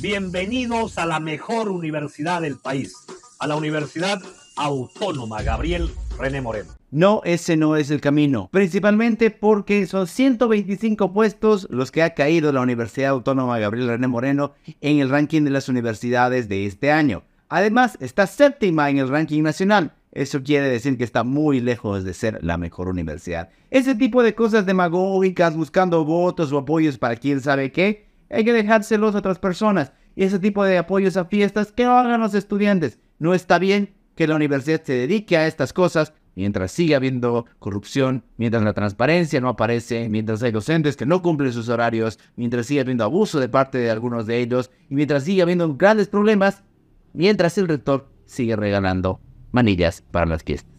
Bienvenidos a la mejor universidad del país, a la Universidad Autónoma Gabriel René Moreno. No, ese no es el camino, principalmente porque son 125 puestos los que ha caído la Universidad Autónoma Gabriel René Moreno en el ranking de las universidades de este año. Además, está séptima en el ranking nacional. Eso quiere decir que está muy lejos de ser la mejor universidad. Ese tipo de cosas demagógicas, buscando votos o apoyos para quien sabe qué, hay que dejárselos a otras personas. Y ese tipo de apoyos a fiestas que no hagan los estudiantes. No está bien que la universidad se dedique a estas cosas mientras siga habiendo corrupción, mientras la transparencia no aparece, mientras hay docentes que no cumplen sus horarios, mientras sigue habiendo abuso de parte de algunos de ellos y mientras sigue habiendo grandes problemas, mientras el rector sigue regalando manillas para las fiestas.